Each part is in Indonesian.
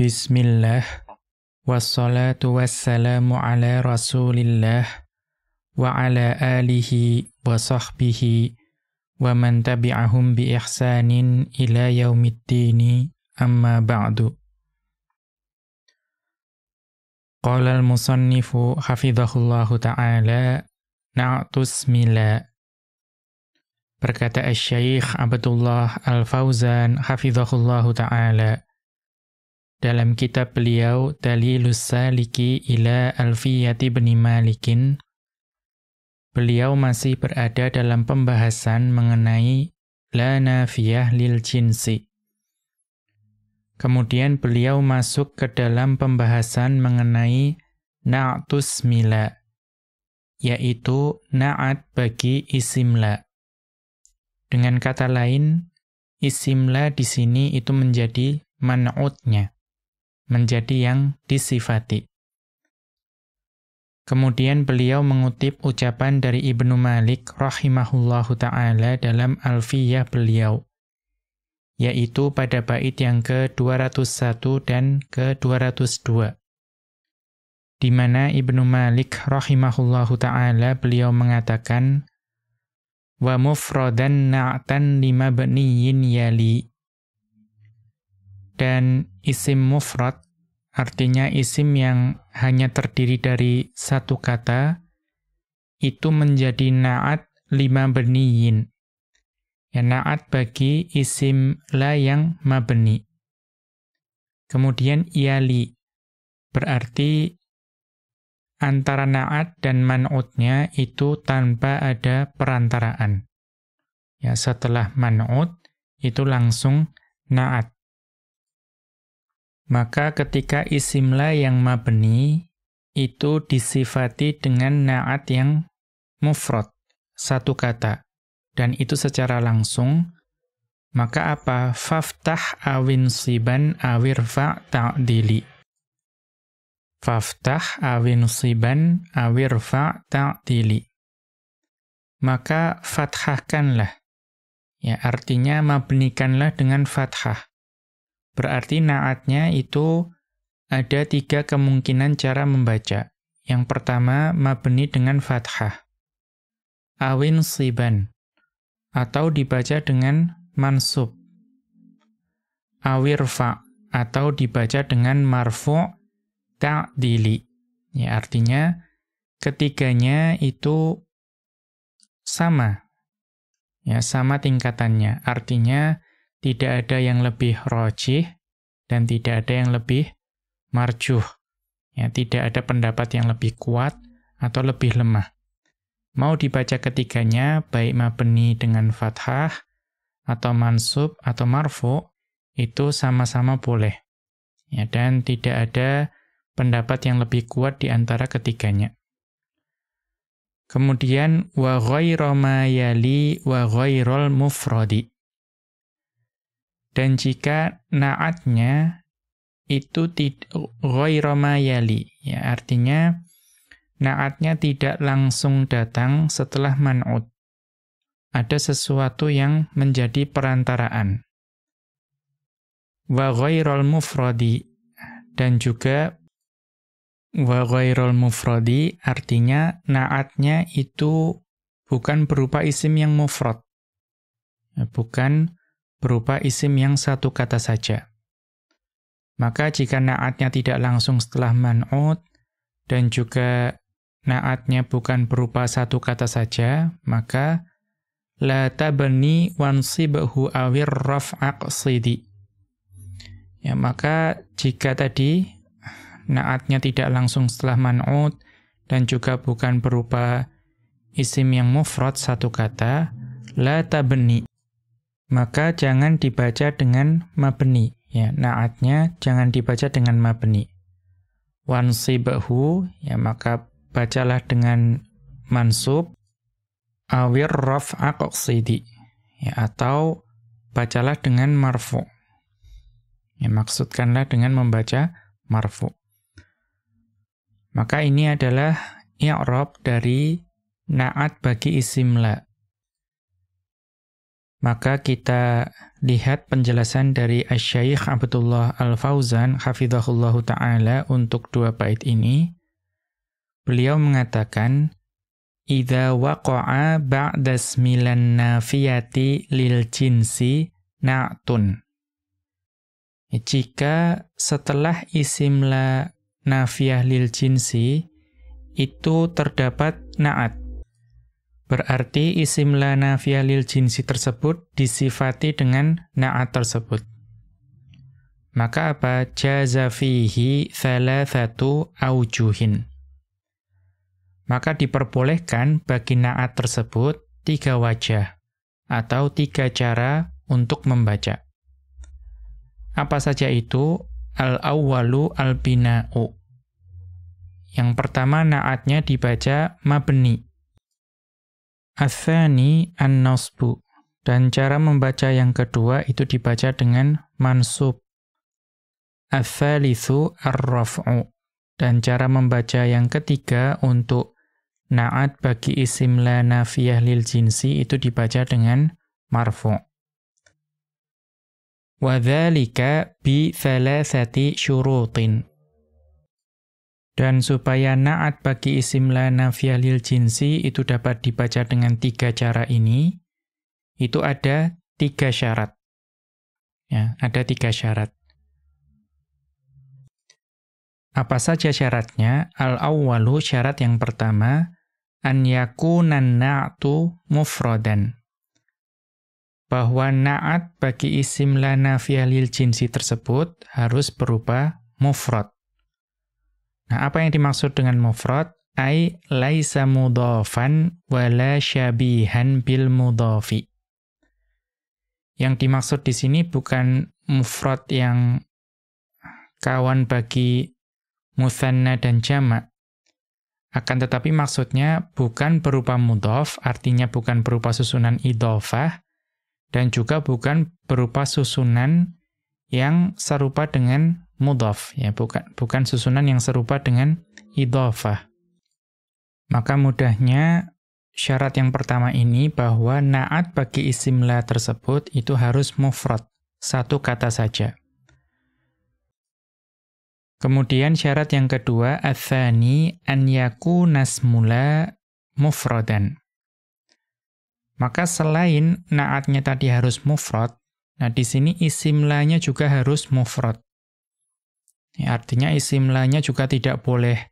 بسم الله والصلاة والسلام على رسول الله وعلى آله وصحبه ومن تبعهم بإحسان إلى يوم الدين أما بعد قال المصنف حفظه الله تعالى نعت اسم الله Berkata Syekh Abdullah Al-Fauzan hafizahullahu taala dalam kitab beliau tali lusa liki ila Alfiyati bin Malikin beliau masih berada dalam pembahasan mengenai la nafiyah lil jinsi kemudian beliau masuk ke dalam pembahasan mengenai naatus mila yaitu na'at bagi isimla dengan kata lain isimla di sini itu menjadi man'utnya menjadi yang disifati. Kemudian beliau mengutip ucapan dari Ibnu Malik rahimahullahu taala dalam Alfiyah beliau yaitu pada bait yang ke-201 dan ke-202 di mana Ibnu Malik rahimahullahu taala beliau mengatakan wa mufradan لِمَا lima baniyin dan isim mufrad artinya isim yang hanya terdiri dari satu kata itu menjadi naat lima beniin Ya naat bagi isim la yang mabni. Kemudian iali berarti antara naat dan man'utnya itu tanpa ada perantaraan. Ya, setelah man'ut itu langsung naat. Maka ketika isimla yang mabni itu disifati dengan naat yang mufrad, satu kata, dan itu secara langsung, maka apa? Faftah awin siban awirfa ta'dili. Faftah awin siban awirfa ta'dili. Maka fathahkanlah. Ya, artinya mabnikanlah dengan fathah. Berarti naatnya itu ada tiga kemungkinan cara membaca. Yang pertama, mabni dengan fathah. Awin siban. Atau dibaca dengan mansub. Awirfa. Atau dibaca dengan marfu' ta'dili. Ya, artinya, ketiganya itu sama. Ya, sama tingkatannya. Artinya, tidak ada yang lebih rojih dan tidak ada yang lebih marjuh. Ya, tidak ada pendapat yang lebih kuat atau lebih lemah. Mau dibaca ketiganya, baik ma'beni dengan fathah, atau mansub, atau marfu, itu sama-sama boleh. Ya, dan tidak ada pendapat yang lebih kuat di antara ketiganya. Kemudian, wa roma yali wa ghairol mufrodi. Dan jika naatnya itu roy romayali, ya, artinya naatnya tidak langsung datang setelah manut. Ada sesuatu yang menjadi perantaraan. Wa ghairul mufradi, dan juga wa ghairul mufradi artinya naatnya itu bukan berupa isim yang mufrad. Bukan berupa isim yang satu kata saja. Maka jika naatnya tidak langsung setelah man'ud, dan juga naatnya bukan berupa satu kata saja, maka la tabani wansibahu awir raf'aqsidi. Ya, maka jika tadi naatnya tidak langsung setelah man'ud, dan juga bukan berupa isim yang mufrad satu kata, la tabani maka jangan dibaca dengan mabni. Ya, naatnya jangan dibaca dengan mabni. Wansibahu, ya maka bacalah dengan mansub. Awir raf'a qasidi ya, atau bacalah dengan marfu. Ya, maksudkanlah dengan membaca marfu. Maka ini adalah i'rab dari naat bagi isimla. Maka kita lihat penjelasan dari Asy-Syaikh Abdullah Al-Fauzan hafizahullahu taala untuk dua bait ini. Beliau mengatakan idza waqa'a ba'da smilan nafiyati lil jinsi na'tun. Jika setelah isim la nafiyah lil jinsi itu terdapat na'at Berarti isim la nafiyah lil jinsi tersebut disifati dengan na'at tersebut. Maka apa? Jazafihi thalathatu aujuhin. Maka diperbolehkan bagi na'at tersebut tiga wajah atau tiga cara untuk membaca. Apa saja itu? Al-awwalu al-bina'u. Yang pertama na'atnya dibaca mabni Athani an-nasbu. Dan cara membaca yang kedua itu dibaca dengan mansub. Athalithu ar-raf'u. Dan cara membaca yang ketiga untuk na'at bagi isim la nafiyah lil jinsi itu dibaca dengan marfu'. Wadhalika bi thalathati syurutin. Dan supaya na'at bagi isim la nafiyah lil jinsi itu dapat dibaca dengan tiga cara ini, itu ada tiga syarat. Ya, ada tiga syarat. Apa saja syaratnya? Al-awwalu syarat yang pertama, an yakunan naatu mufrodan. Bahwa na'at bagi isim la nafiyah lil jinsi tersebut harus berupa mufrod Nah, apa yang dimaksud dengan mufrad? Ai laisa mudhafan wala syabihan bil mudhafi. Yang dimaksud di sini bukan mufrad yang kawan bagi musanna dan jamak. Akan tetapi maksudnya bukan berupa mudhaf, artinya bukan berupa susunan idhofah, dan juga bukan berupa susunan yang serupa dengan mudhaf ya bukan bukan susunan yang serupa dengan idhafah Maka mudahnya syarat yang pertama ini bahwa naat bagi isim la tersebut itu harus mufrad, satu kata saja. Kemudian syarat yang kedua, athani an yakuna nasmula mufradan. Maka selain naatnya tadi harus mufrad, nah di sini isimlanya juga harus mufrad. Ya, artinya isim lainnya juga tidak boleh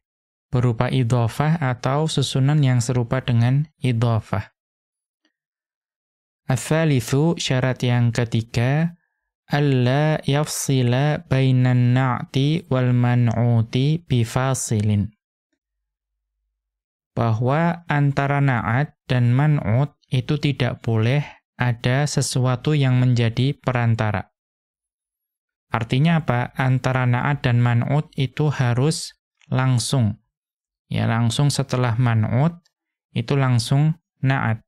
berupa idhofah atau susunan yang serupa dengan idhofah. Al-thalithu, syarat yang ketiga, alla yafsila bainan na'ti wal man'uti bifasilin. Bahwa antara na'at dan man'ut itu tidak boleh ada sesuatu yang menjadi perantara. Artinya apa? Antara na'at dan man'ut itu harus langsung. Ya, langsung setelah man'ut itu langsung na'at.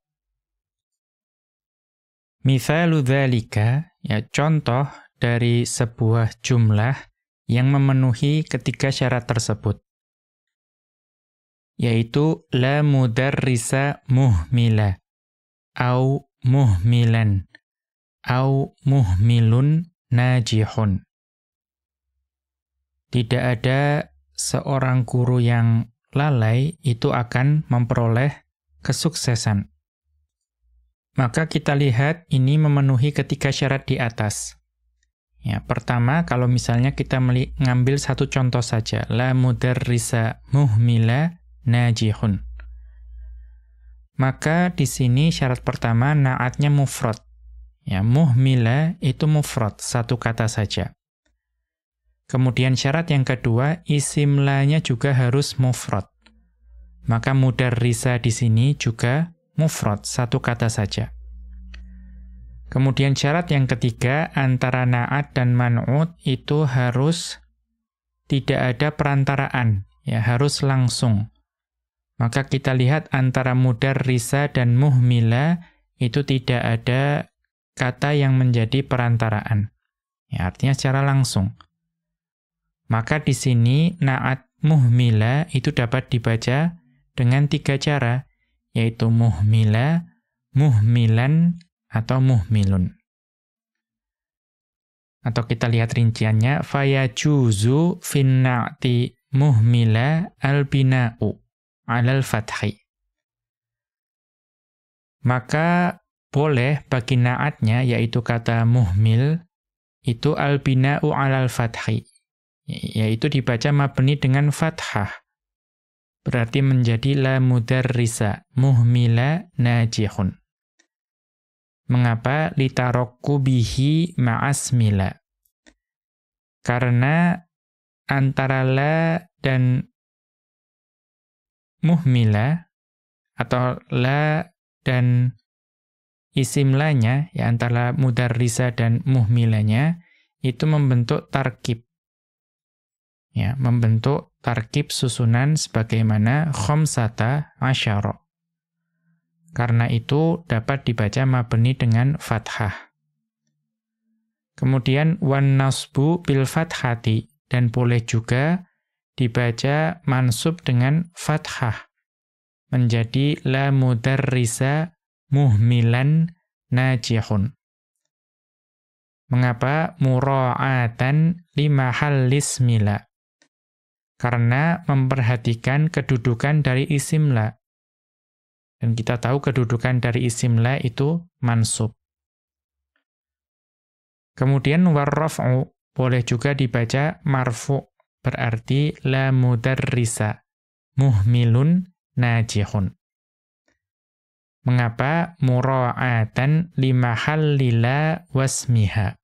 Mithalu dzalika, ya contoh dari sebuah jumlah yang memenuhi ketiga syarat tersebut. Yaitu la mudarrisa muhmila au muhmilan au muhmilun najihun. Tidak ada seorang guru yang lalai itu akan memperoleh kesuksesan. Maka kita lihat ini memenuhi ketiga syarat di atas. Ya, pertama, kalau misalnya kita mengambil satu contoh saja, la mudarrisa muhmila najihun. Maka di sini syarat pertama naatnya mufrad. Ya, muhmila itu mufrad, satu kata saja. Kemudian syarat yang kedua, isimlanya juga harus mufrad. Maka mudarrisa di sini juga mufrad, satu kata saja. Kemudian syarat yang ketiga, antara na'at dan manut itu harus tidak ada perantaraan, ya harus langsung. Maka kita lihat antara mudarrisa dan muhmila itu tidak ada kata yang menjadi perantaraan. Ya, artinya secara langsung. Maka di sini na'at muhmila itu dapat dibaca dengan tiga cara, yaitu muhmila, muhmilan, atau muhmilun. Atau kita lihat rinciannya, fayajuzu finna'ti muhmila albina'u alal fathi. Maka boleh bagi naatnya yaitu kata muhmil itu albina'u al fathi ya, yaitu dibaca mabni dengan fathah berarti menjadi la mudarrisa muhmila najihun mengapa litarokku bihi ma'asmila karena antara la dan muhmila atau la dan isim lainnya, ya antara mudarrisa dan muhmilanya, itu membentuk tarkib. Ya, membentuk tarkib susunan sebagaimana khomsata asyara. Karena itu dapat dibaca mabni dengan fathah. Kemudian wan nasbu bil fathati dan boleh juga dibaca mansub dengan fathah menjadi la mudarrisa muhmilan najihun. Mengapa mura'atan lima halis mila? Karena memperhatikan kedudukan dari isimla Dan kita tahu kedudukan dari isimla itu mansub. Kemudian warraf'u boleh juga dibaca marfu berarti la mudarrisa muhmilun najihun. Mengapa? lima hal lila wasmiha.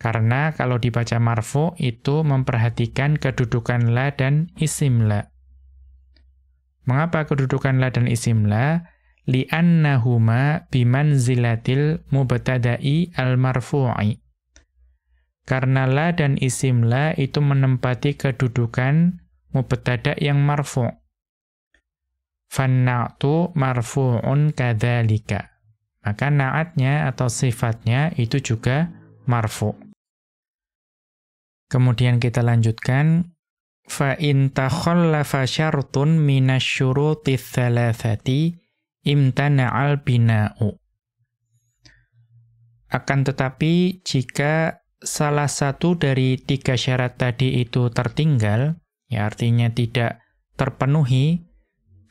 Karena kalau dibaca marfu itu memperhatikan kedudukan la dan isim la. Mengapa kedudukan la dan isim la? Li'annahuma bimanzilatil mubtada'i al-marfu'i. Karena la dan isim la itu menempati kedudukan mubtada' yang marfu'. Fanna'tu marfu'un kadhalika. Maka na'atnya atau sifatnya itu juga marfu. Kemudian kita lanjutkan fa in takhallafa syartun minasyuruti tsalatsati imtana'al bina'u. Akan tetapi jika salah satu dari tiga syarat tadi itu tertinggal, ya artinya tidak terpenuhi,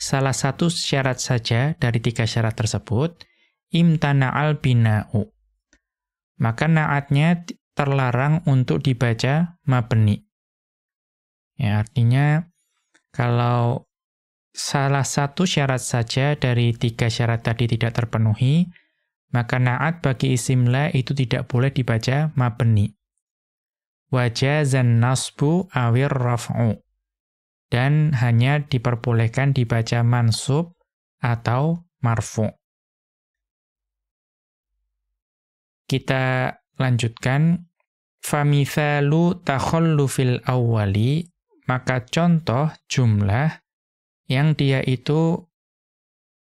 salah satu syarat saja dari tiga syarat tersebut, imtana al bina'u. Maka naatnya terlarang untuk dibaca mabni. Ya, artinya kalau salah satu syarat saja dari tiga syarat tadi tidak terpenuhi, maka naat bagi isim itu tidak boleh dibaca mabni. Wajazan nasbu awir raf'u dan hanya diperbolehkan dibaca mansub atau marfu. Kita lanjutkan famithalu fil awwali maka contoh jumlah yang dia itu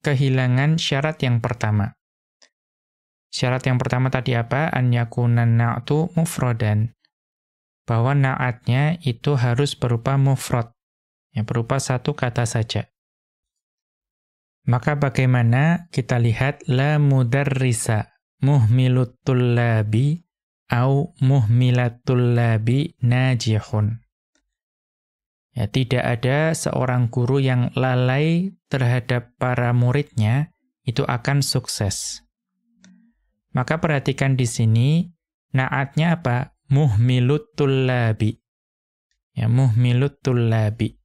kehilangan syarat yang pertama. Syarat yang pertama tadi apa? An yakunan na'tu mufrodan. Bahwa na'atnya itu harus berupa mufrod yang berupa satu kata saja. Maka bagaimana kita lihat la mudarrisa muhmilut tullabi au muhmilatul labi najihun. Ya, tidak ada seorang guru yang lalai terhadap para muridnya itu akan sukses. Maka perhatikan di sini naatnya apa? Muhmilut tullabi. Ya, muhmilut tullabi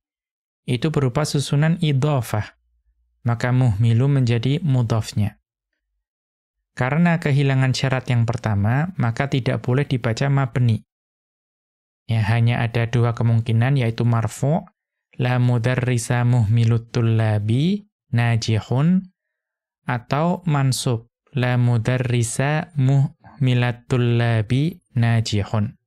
itu berupa susunan idhofah, maka muhmilu menjadi mudhofnya. Karena kehilangan syarat yang pertama, maka tidak boleh dibaca mabni. Ya, hanya ada dua kemungkinan, yaitu marfu, la mudarrisa muhmilut tullabi, najihun, atau mansub, la mudarrisa muhmilat tullabi, najihun.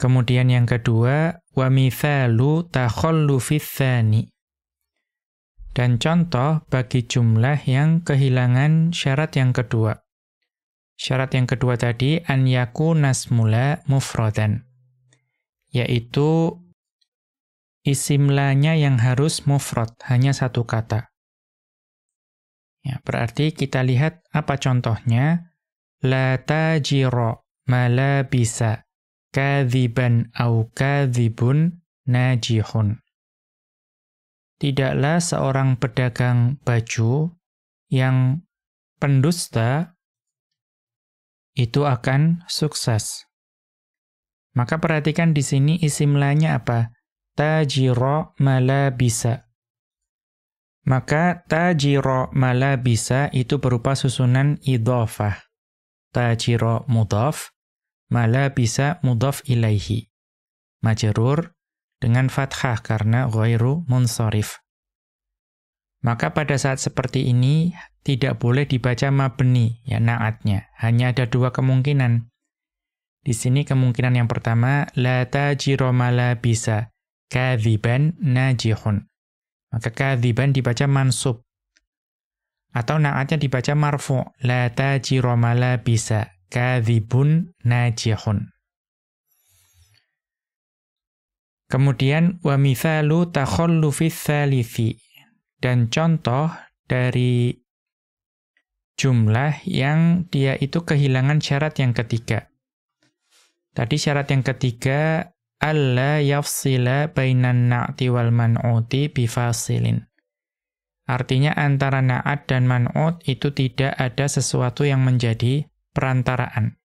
Kemudian yang kedua, wa mithalu takhallufis Dan contoh bagi jumlah yang kehilangan syarat yang kedua. Syarat yang kedua tadi an yakunasmula mufradan. Yaitu isimlanya yang harus mufrad, hanya satu kata. Ya, berarti kita lihat apa contohnya. La tajiro malabisa kadhiban au kadhibun najihun. Tidaklah seorang pedagang baju yang pendusta itu akan sukses. Maka perhatikan di sini isimlanya apa? Tajiro malabisa. Maka tajiro malabisa itu berupa susunan idofah. Tajiro mudof, malabisa mudhaf ilaihi. Majerur dengan fathah karena ghairu munsharif. Maka pada saat seperti ini tidak boleh dibaca mabni ya naatnya. Hanya ada dua kemungkinan. Di sini kemungkinan yang pertama la mala malabisa kadhiban najihun. Maka kadhiban dibaca mansub. Atau naatnya dibaca marfu la mala bisa kadhibun najihun. Kemudian wa mithalu takhallufis salisi dan contoh dari jumlah yang dia itu kehilangan syarat yang ketiga. Tadi syarat yang ketiga alla yafsila bainan na'ti wal man'uti bifasilin. Artinya antara na'at dan man'ut itu tidak ada sesuatu yang menjadi perantaraan.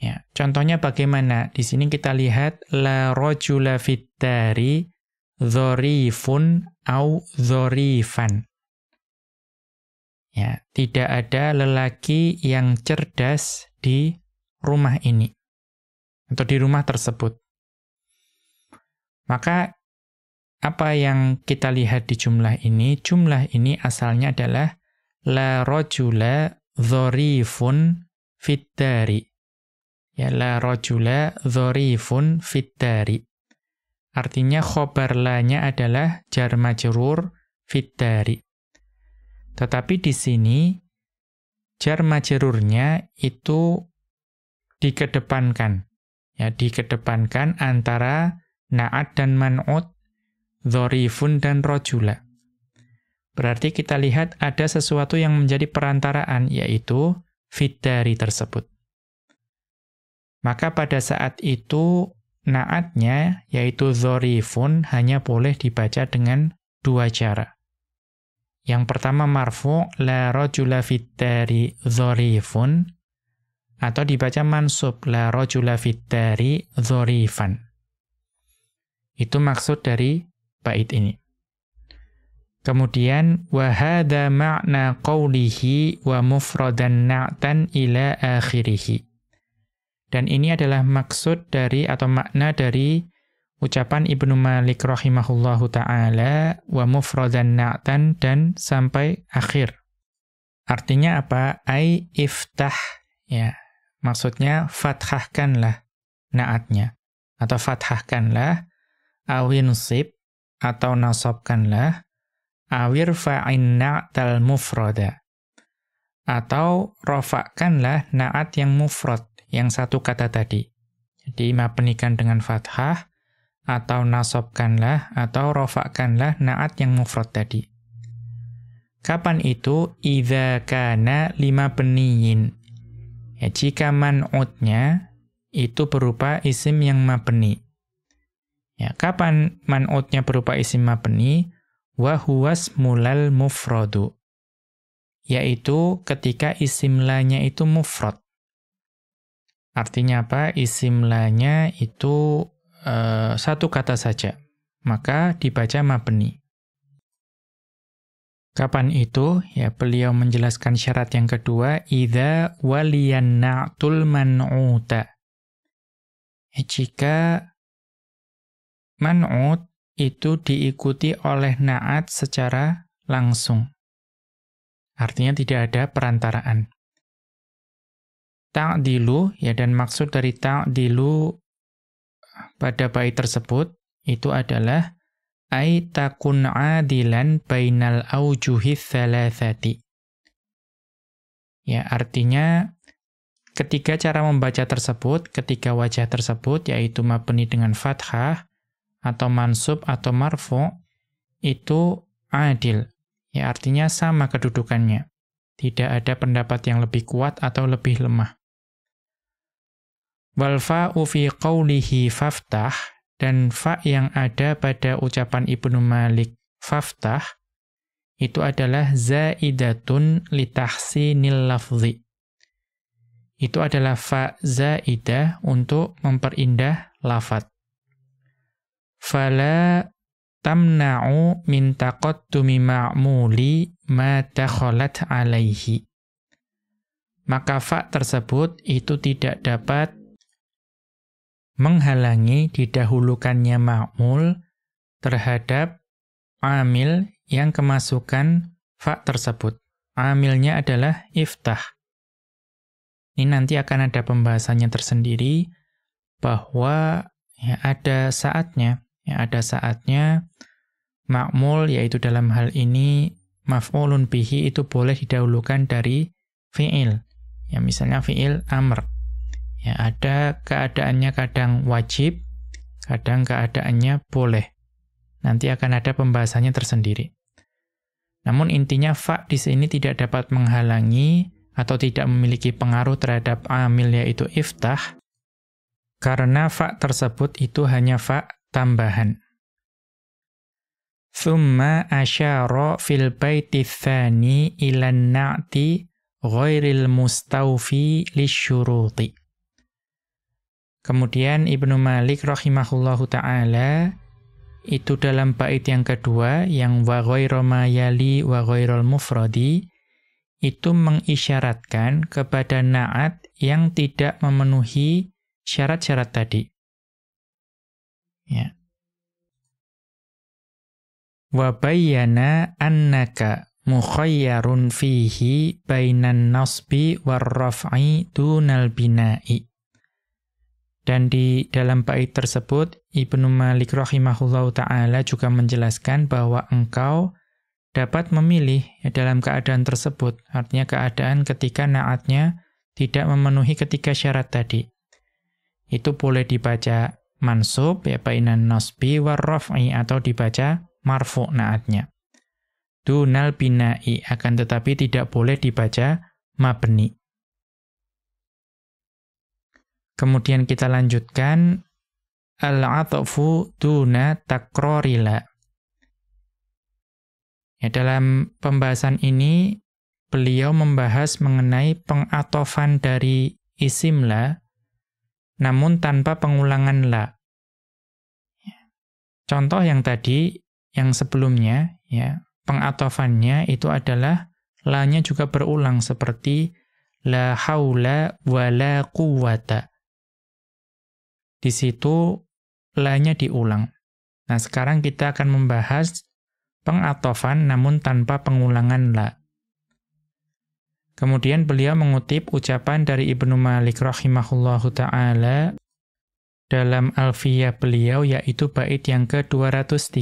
Ya, contohnya bagaimana? Di sini kita lihat la rajula fitari dzarifun au dzarifan. Ya, tidak ada lelaki yang cerdas di rumah ini atau di rumah tersebut. Maka apa yang kita lihat di jumlah ini, jumlah ini asalnya adalah la rajula dhorifun fitari. Ya, la rojula dhorifun fitari. Artinya khobar lanya adalah jar majrur fitari. Tetapi di sini jar majrurnya itu dikedepankan. Ya, dikedepankan antara na'at dan man'ut, dhorifun dan rojula. Berarti kita lihat ada sesuatu yang menjadi perantaraan, yaitu fitari tersebut. Maka pada saat itu naatnya, yaitu zorifun, hanya boleh dibaca dengan dua cara. Yang pertama marfu, la rojula fitari zorifun, atau dibaca mansub, la rojula fitari zorifan. Itu maksud dari bait ini. Kemudian wahada makna qawlihi wa mufradan na'tan ila akhirih. Dan ini adalah maksud dari atau makna dari ucapan Ibnu Malik rahimahullahu taala wa mufradan na'tan dan sampai akhir. Artinya apa? Ai iftah ya. Maksudnya fathahkanlah na'atnya atau fathahkanlah awin sib atau nasabkanlah awir fa'in na'tal mufroda Atau rofakkanlah na'at yang mufrod, yang satu kata tadi. Jadi mapenikan dengan fathah, atau nasobkanlah, atau rofakkanlah na'at yang mufrod tadi. Kapan itu? Iza kana lima peniyin. Ya, jika man'utnya itu berupa isim yang mapeni. Ya, kapan man'utnya berupa isim mapeni? wa huwas mulal mufradu yaitu ketika isim lanya itu mufrad. Artinya apa? Isim lanya itu e, satu kata saja. Maka dibaca mabni. Kapan itu? Ya, beliau menjelaskan syarat yang kedua, idza waliyan na'tul man'uta. Ya, jika man'ut itu diikuti oleh naat secara langsung. Artinya tidak ada perantaraan. Ta'dilu, ya dan maksud dari ta'dilu pada bait tersebut, itu adalah ai takun adilan bainal aujuhi thalathati. Ya, artinya ketiga cara membaca tersebut, ketika wajah tersebut, yaitu mabni dengan fathah, atau mansub atau marfu itu adil. Ya artinya sama kedudukannya. Tidak ada pendapat yang lebih kuat atau lebih lemah. Wal fa'u fi qawlihi faftah dan fa yang ada pada ucapan Ibnu Malik faftah itu adalah zaidatun litahsinil lafzi. Itu adalah fa zaidah untuk memperindah lafat fala tamna'u min taqattumi ma'muli ma takhalat alaihi. Maka fa tersebut itu tidak dapat menghalangi didahulukannya ma'mul terhadap amil yang kemasukan fa tersebut. Amilnya adalah iftah. Ini nanti akan ada pembahasannya tersendiri bahwa ya ada saatnya Ya, ada saatnya makmul yaitu dalam hal ini maf'ulun bihi itu boleh didahulukan dari fi'il. Ya misalnya fi'il amr. Ya ada keadaannya kadang wajib, kadang keadaannya boleh. Nanti akan ada pembahasannya tersendiri. Namun intinya fa di sini tidak dapat menghalangi atau tidak memiliki pengaruh terhadap amil yaitu iftah karena fa tersebut itu hanya fa tambahan. Thumma asyara fil baiti thani ilan na'ti ghairil mustawfi lisyuruti. Kemudian Ibnu Malik rahimahullahu taala itu dalam bait yang kedua yang wa ghairu ma yali wa ghairul mufradi itu mengisyaratkan kepada na'at yang tidak memenuhi syarat-syarat tadi. Ya. Wa bayyana annaka mukhayyarun fihi bainan nasbi war dunal bina'i. Dan di dalam bait tersebut Ibnu Malik rahimahullah taala juga menjelaskan bahwa engkau dapat memilih ya, dalam keadaan tersebut, artinya keadaan ketika naatnya tidak memenuhi ketiga syarat tadi. Itu boleh dibaca mansub ya bainan nasbi war raf'i atau dibaca marfu naatnya. Dunal bina'i akan tetapi tidak boleh dibaca mabni. Kemudian kita lanjutkan al-atfu duna takrorila. Ya, dalam pembahasan ini beliau membahas mengenai pengatofan dari isimla namun tanpa pengulangan la. Ya. Contoh yang tadi, yang sebelumnya, ya pengatofannya itu adalah la-nya juga berulang seperti la haula wa la quwata. Di situ la-nya diulang. Nah, sekarang kita akan membahas pengatofan namun tanpa pengulangan la. Kemudian beliau mengutip ucapan dari Ibnu Malik rahimahullahu taala dalam Alfiyah beliau yaitu bait yang ke-203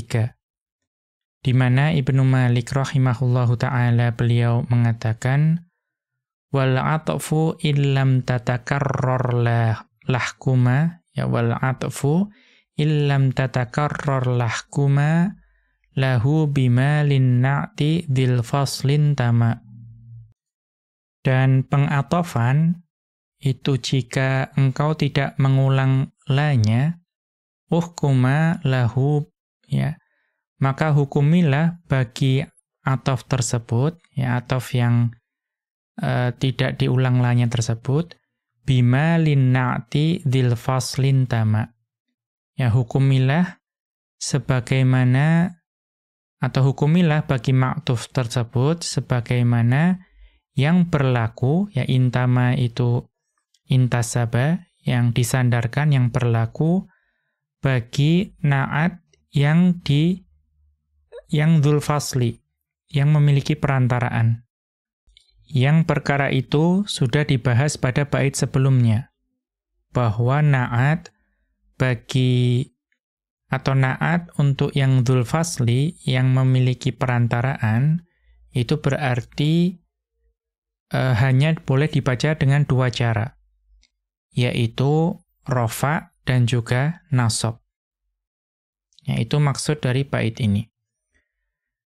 di mana Ibnu Malik rahimahullahu taala beliau mengatakan wal atfu illam tatakarrar lah, lahkuma ya wal atfu illam tatakarrar lahkuma lahu bimalin na'ti dil faslin tama dan pengatofan itu jika engkau tidak mengulang lanya, uhkuma lahu, ya, maka hukumilah bagi atof tersebut, ya, atof yang uh, tidak diulang lanya tersebut, bima linna'ti dilfas lintama. Ya, hukumilah sebagaimana, atau hukumilah bagi maktuf tersebut sebagaimana yang berlaku, ya intama itu intasaba, yang disandarkan, yang berlaku bagi naat yang di yang dulfasli yang memiliki perantaraan. Yang perkara itu sudah dibahas pada bait sebelumnya, bahwa naat bagi atau naat untuk yang dulfasli yang memiliki perantaraan itu berarti eh, hanya boleh dibaca dengan dua cara, yaitu rofa dan juga nasob. Yaitu maksud dari bait ini.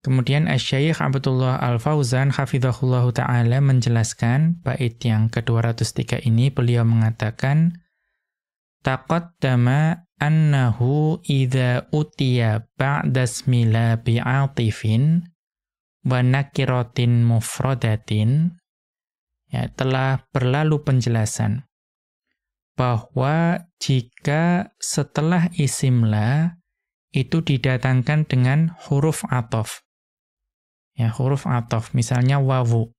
Kemudian Asy-Syaikh Abdullah Al-Fauzan hafizahullahu taala menjelaskan bait yang ke-203 ini beliau mengatakan taqaddama annahu idza utiya ba'da smila bi'atifin wa nakiratin mufradatin ya, telah berlalu penjelasan bahwa jika setelah isimla itu didatangkan dengan huruf atof. Ya, huruf atof, misalnya wawu.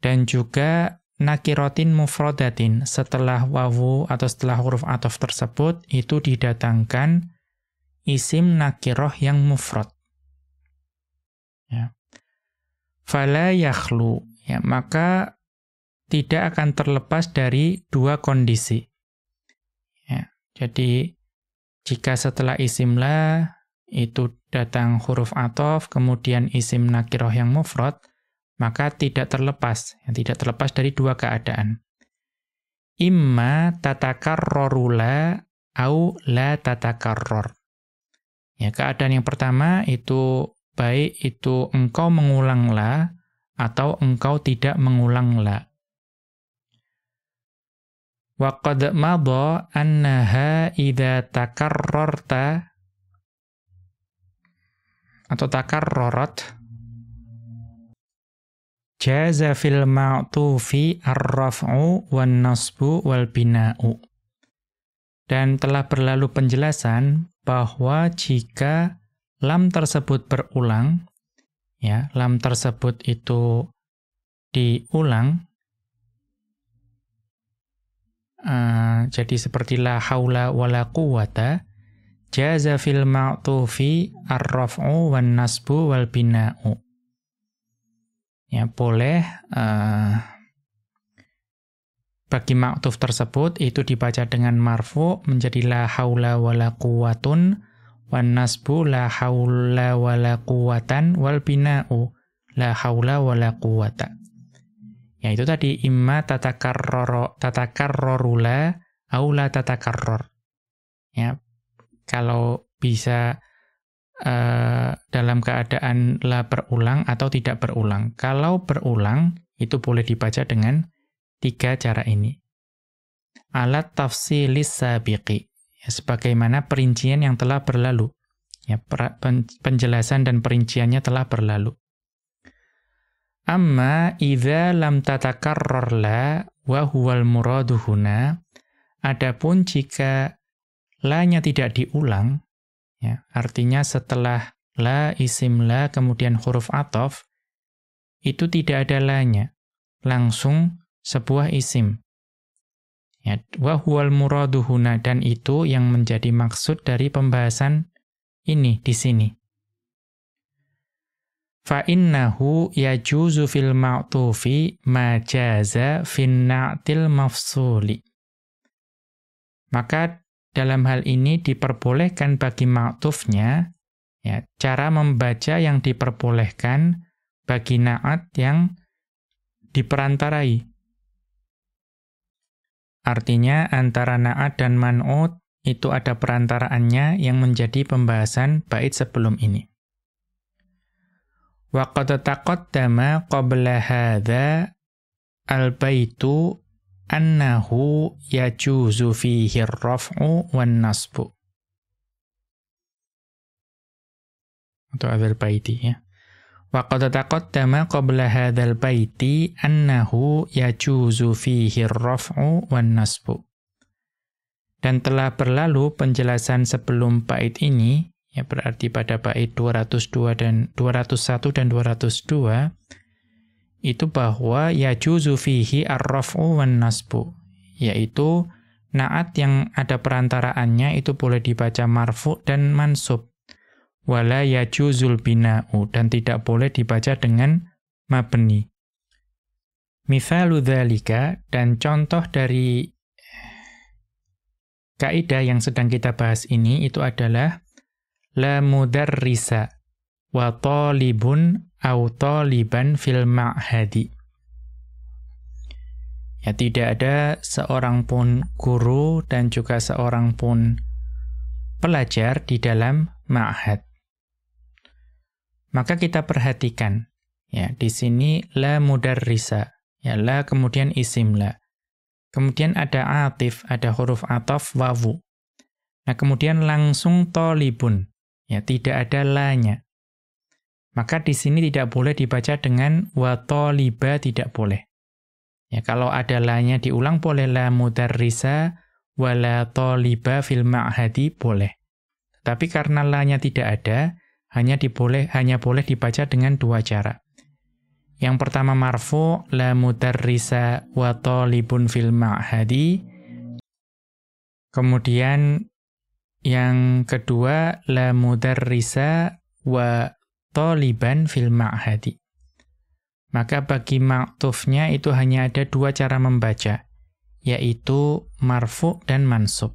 Dan juga nakirotin mufrodatin, setelah wawu atau setelah huruf atof tersebut, itu didatangkan isim nakiroh yang mufrod. Ya. Fala yakhlu ya, maka tidak akan terlepas dari dua kondisi. Ya, jadi, jika setelah isimla itu datang huruf atof, kemudian isim nakiroh yang mufrod maka tidak terlepas, ya, tidak terlepas dari dua keadaan. Imma tatakarrorula au la tatakarror. Ya, keadaan yang pertama itu baik itu engkau mengulanglah atau engkau tidak mengulang la. Wa qad madha annaha idza takarrarta atau takarrarat jaza fil ma'tufi ar-raf'u wan nasbu wal bina'u. Dan telah berlalu penjelasan bahwa jika lam tersebut berulang ya lam tersebut itu diulang uh, jadi seperti la haula wala quwata jaza fil ma'tufi ar-raf'u wan nasbu wal bina'u ya boleh uh, bagi ma'tuf tersebut itu dibaca dengan marfu menjadi la haula wala quwatun Wan nasbu la haula wala quwatan wal bina'u la haula wala quwata. Ya itu tadi imma tatakarraru tatakarrorula au la tatakarrar Ya. Kalau bisa uh, dalam keadaan la berulang atau tidak berulang. Kalau berulang itu boleh dibaca dengan tiga cara ini. Alat tafsilis sabiqi ya, sebagaimana perincian yang telah berlalu. Ya, penjelasan dan perinciannya telah berlalu. Amma idza lam tatakarrar la wa huwal muradu adapun jika la-nya tidak diulang ya artinya setelah la isim la kemudian huruf atof itu tidak ada la-nya langsung sebuah isim Ya, muraduhuna dan itu yang menjadi maksud dari pembahasan ini di sini. Fa innahu yajuzu fil ma'tufi majaza fin na'til mafsuli. Maka dalam hal ini diperbolehkan bagi ma'tufnya ya, cara membaca yang diperbolehkan bagi na'at yang diperantarai Artinya antara na'at dan man'ut itu ada perantaraannya yang menjadi pembahasan bait sebelum ini. Wa qad taqaddama qabla hadza al-baitu annahu yajuzu fihi ar-raf'u wan nasbu. Atau al-baiti ya. وقد تقدم قبل هذا البيت أنه يجوز فيه الرفع والنصب dan telah berlalu penjelasan sebelum bait ini ya berarti pada bait 202 dan 201 dan 202 itu bahwa yajuzu fihi ar-raf'u wan nasbu yaitu naat yang ada perantaraannya itu boleh dibaca marfu dan mansub wala yajuzul bina'u dan tidak boleh dibaca dengan mabni. Mithalu dzalika dan contoh dari kaidah yang sedang kita bahas ini itu adalah la mudarrisa wa talibun au taliban fil ma'hadi. Ya tidak ada seorang pun guru dan juga seorang pun pelajar di dalam ma'had. Maka kita perhatikan. Ya, di sini la mudarrisa. Ya, la kemudian isim la. Kemudian ada atif, ada huruf ataf wawu. Nah, kemudian langsung tolibun. Ya, tidak ada lanya. Maka di sini tidak boleh dibaca dengan wa toliba tidak boleh. Ya, kalau ada lanya diulang boleh la mudarrisa wa la toliba fil ma'hadi boleh. Tapi karena lanya tidak ada, hanya diboleh hanya boleh dibaca dengan dua cara. Yang pertama marfu la mudarrisa wa talibun fil ma'hadi. Kemudian yang kedua la mudarrisa wa taliban fil ma'hadi. Maka bagi ma'tufnya itu hanya ada dua cara membaca, yaitu marfu dan mansub.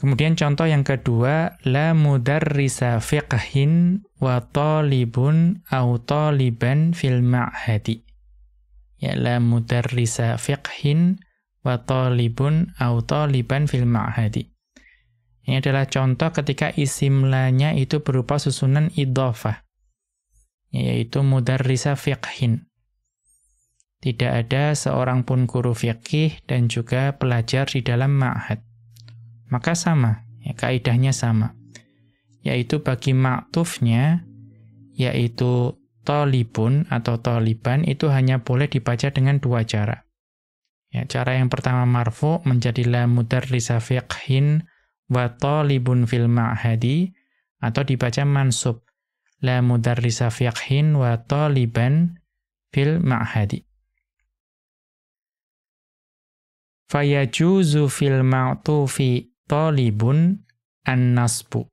Kemudian contoh yang kedua, la mudarrisa fiqhin wa talibun au taliban fil ma'hadi. Ya, la mudarrisa fiqhin wa talibun au taliban fil ma'hadi. Ini adalah contoh ketika isim lanya itu berupa susunan idhofah, yaitu mudarrisa fiqhin. Tidak ada seorang pun guru fiqih dan juga pelajar di dalam ma'had maka sama, ya, kaidahnya sama. Yaitu bagi maktufnya, yaitu tolibun atau toliban itu hanya boleh dibaca dengan dua cara. Ya, cara yang pertama marfu menjadi la mudarrisa fiqhin wa tolibun fil ma'hadi atau dibaca mansub la mudarrisa fiqhin wa toliban fil ma'hadi. Fayajuzu fil ma'tufi tolibun an-nasbu.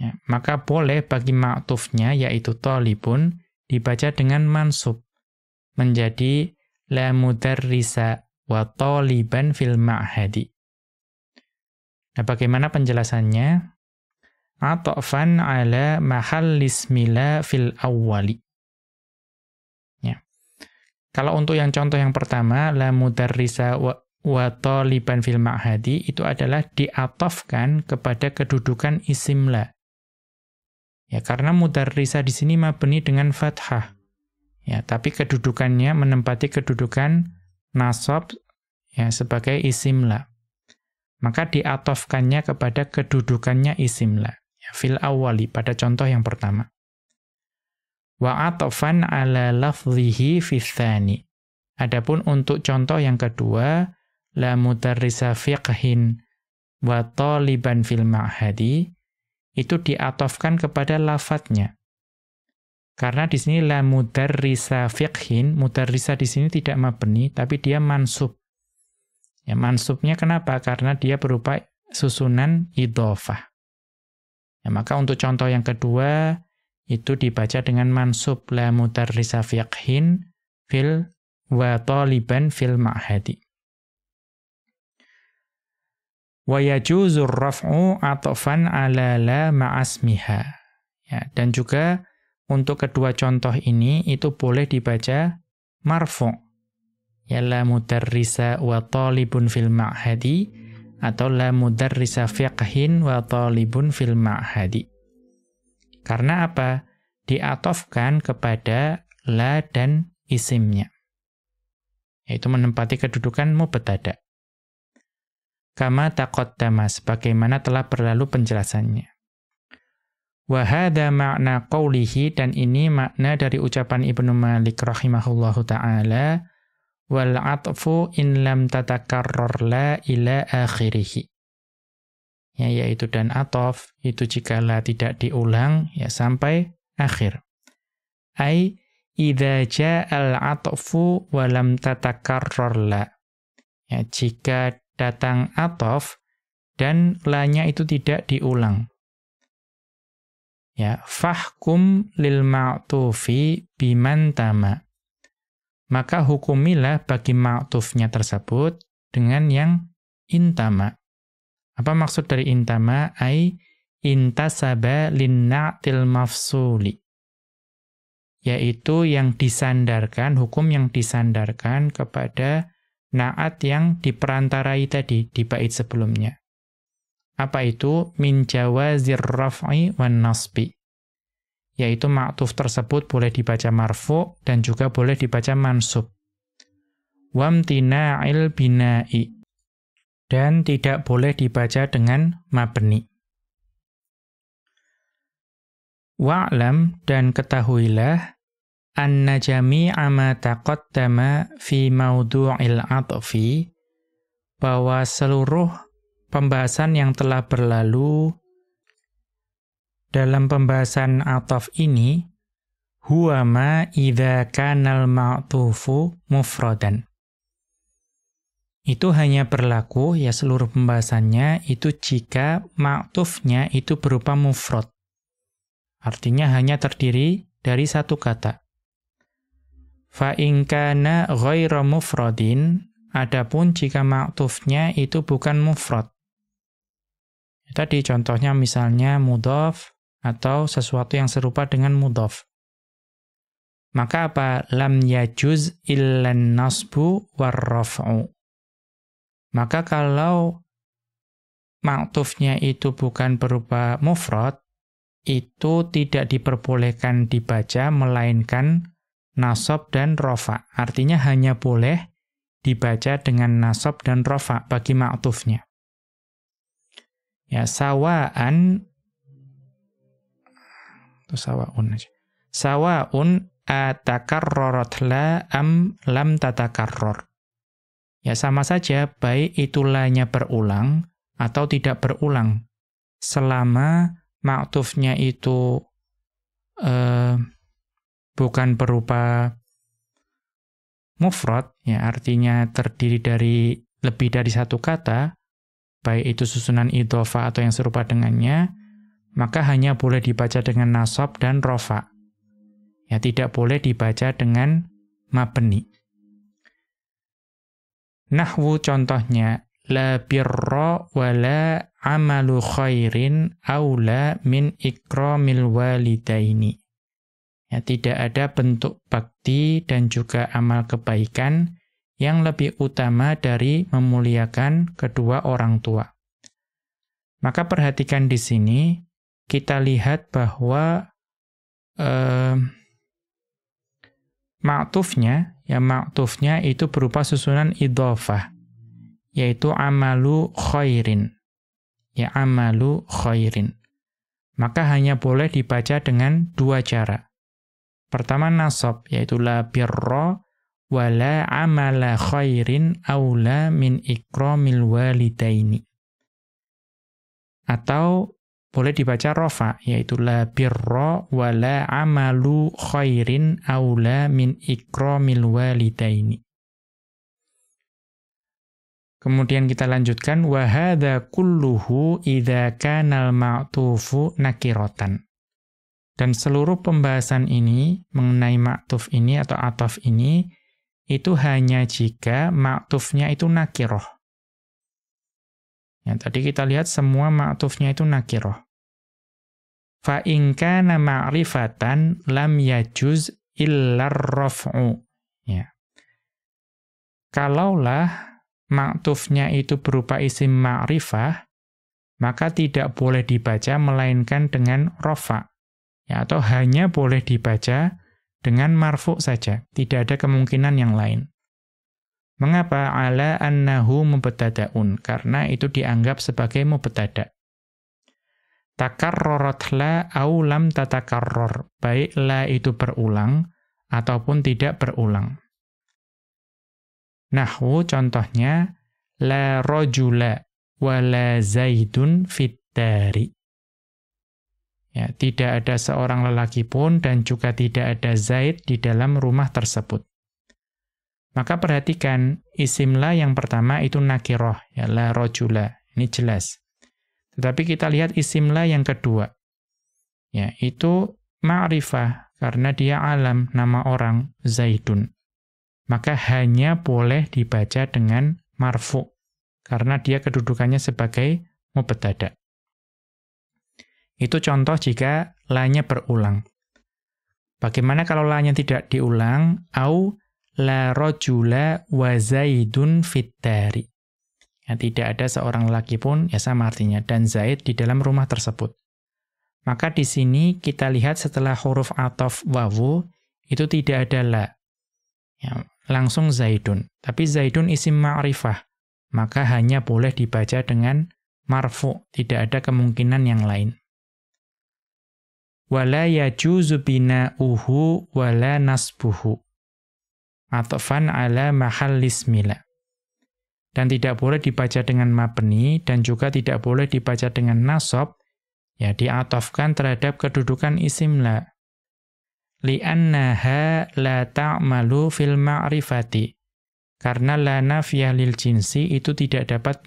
Ya, maka boleh bagi ma'tufnya yaitu tolibun dibaca dengan mansub menjadi la mudarrisa wa taliban fil ma'hadi. Nah, bagaimana penjelasannya? Atofan ala mahallismila fil awwali. Ya. Kalau untuk yang contoh yang pertama, la mudarrisa wa wa fil ma'hadi itu adalah diatofkan kepada kedudukan isimla, Ya, karena risa di sini mabni dengan fathah. Ya, tapi kedudukannya menempati kedudukan nasab ya sebagai isimla, Maka diatofkannya kepada kedudukannya isimla, Ya, fil awali pada contoh yang pertama. Wa atofan ala lafzihi fi Adapun untuk contoh yang kedua, la mutarrisa fiqhin wa taliban fil ma'hadi itu diatofkan kepada lafadznya. Karena di sini la mutarrisa fiqhin, mutarrisa di sini tidak mabni tapi dia mansub. Ya mansubnya kenapa? Karena dia berupa susunan idhofah. Ya, maka untuk contoh yang kedua itu dibaca dengan mansub la mutarrisa fiqhin fil wa taliban fil ma'hadi wa yajuzur raf'u atofan ala la ma'asmiha. Ya, dan juga untuk kedua contoh ini itu boleh dibaca marfu. Ya la mudarrisa wa talibun fil ma'hadi atau la mudarrisa fiqhin wa talibun fil ma'hadi. Karena apa? Diatofkan kepada la dan isimnya. Yaitu menempati kedudukan mubtada. Kama takot damas, bagaimana telah berlalu penjelasannya. Wahada makna qawlihi, dan ini makna dari ucapan Ibnu Malik rahimahullahu ta'ala, wal atfu in lam tatakarrar la ila akhirihi. Ya, yaitu dan atof, itu jikalah tidak diulang, ya sampai akhir. Ai idza ja'al atfu wa lam tatakarror la. Ya, jika datang atof dan lanya itu tidak diulang. Ya, fahkum lil ma'tufi biman tama. Maka hukumilah bagi ma'tufnya tersebut dengan yang intama. Apa maksud dari intama? Ai intasaba lin na'til mafsuli. Yaitu yang disandarkan, hukum yang disandarkan kepada naat yang diperantarai tadi di bait sebelumnya. Apa itu? Min jawazir raf'i wan nasbi. Yaitu ma'tuf tersebut boleh dibaca marfu dan juga boleh dibaca mansub. Wamtina'il bina'i. Dan tidak boleh dibaca dengan mabni. Wa'lam dan ketahuilah anna jami'a ma taqaddama fi mawdu'il atfi bahwa seluruh pembahasan yang telah berlalu dalam pembahasan ataf ini huwa ma idza kanal ma'tufu mufradan itu hanya berlaku ya seluruh pembahasannya itu jika ma'tufnya itu berupa mufrad artinya hanya terdiri dari satu kata Fa ingkana ghaira mufradin, adapun jika ma'tufnya itu bukan mufrad. Tadi contohnya misalnya mudhaf atau sesuatu yang serupa dengan mudhaf. Maka apa? Lam yajuz illa nasbu warraf'u. Maka kalau ma'tufnya itu bukan berupa mufrad, itu tidak diperbolehkan dibaca melainkan nasab dan rofa. Artinya hanya boleh dibaca dengan nasab dan rofa bagi ma'tufnya. Ya, sawaan atau sawaun aja. Sawaun atakarrorot la am lam tatakarror. Ya sama saja, baik itulahnya berulang atau tidak berulang. Selama ma'tufnya itu eh, bukan berupa mufrad, ya artinya terdiri dari lebih dari satu kata, baik itu susunan idofa atau yang serupa dengannya, maka hanya boleh dibaca dengan nasab dan rofa. Ya, tidak boleh dibaca dengan mabni. Nahwu contohnya, la birra wa amalu khairin aula min ikramil walidaini. Ya, tidak ada bentuk bakti dan juga amal kebaikan yang lebih utama dari memuliakan kedua orang tua. Maka perhatikan di sini, kita lihat bahwa eh, ma'tufnya, ya ma'tufnya itu berupa susunan idhofah, yaitu amalu khairin. Ya amalu khairin. Maka hanya boleh dibaca dengan dua cara Pertama nasab, yaitu la birra wala amala khairin aula min ikramil walidaini. Atau boleh dibaca rofa, yaitu la birra wala amalu khairin aula min ikramil walidaini. Kemudian kita lanjutkan wahada kulluhu idza kanal ma'tufu nakiratan. Dan seluruh pembahasan ini mengenai maktuf ini atau ataf ini itu hanya jika maktufnya itu nakiroh. Ya, tadi kita lihat semua maktufnya itu nakiroh. Fa'inka kana ma'rifatan lam yajuz illar rof'u. Ya. Kalaulah maktufnya itu berupa isim ma'rifah, maka tidak boleh dibaca melainkan dengan rofa' Ya, atau hanya boleh dibaca dengan marfu saja, tidak ada kemungkinan yang lain. Mengapa ala annahu mubtada'un? Karena itu dianggap sebagai mubtada. Takarrarat la au lam tatakarrar. Baik la itu berulang ataupun tidak berulang. Nahwu contohnya la rajula wa la zaidun fit dari. Ya, tidak ada seorang lelaki pun dan juga tidak ada Zaid di dalam rumah tersebut. Maka perhatikan isim yang pertama itu nakiroh, ya, la rojula. Ini jelas. Tetapi kita lihat isim yang kedua. Ya, itu ma'rifah karena dia alam nama orang Zaidun. Maka hanya boleh dibaca dengan marfu karena dia kedudukannya sebagai mubetadak. Itu contoh jika la-nya berulang. Bagaimana kalau la-nya tidak diulang? Au la rojula wa zaidun fitari. Ya, tidak ada seorang laki pun, ya sama artinya, dan zaid di dalam rumah tersebut. Maka di sini kita lihat setelah huruf atof wawu, itu tidak ada la. Ya, langsung zaidun. Tapi zaidun isim ma'rifah, maka hanya boleh dibaca dengan marfu, tidak ada kemungkinan yang lain wala yajuzu bina'uhu wala nasbuhu. Atofan ala mahallismila. Dan tidak boleh dibaca dengan mabni dan juga tidak boleh dibaca dengan nasob, ya diatofkan terhadap kedudukan isim la. Li'annaha la ta'malu fil ma'rifati. Karena la nafiyah lil jinsi itu tidak dapat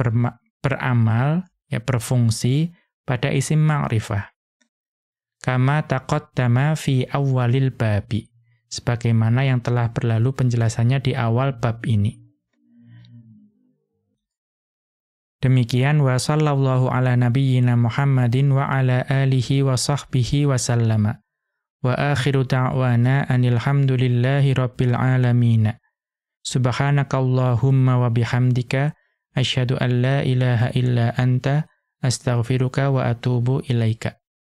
beramal, ya berfungsi pada isim ma'rifah kama taqaddama fi awalil babi sebagaimana yang telah berlalu penjelasannya di awal bab ini Demikian wa sallallahu ala nabiyyina Muhammadin wa ala alihi wa sahbihi wa sallama. Wa akhiru ta'wana anilhamdulillahi rabbil alamin. Subhanakallahumma wa bihamdika ashhadu an la ilaha illa anta astaghfiruka wa atubu ilaika.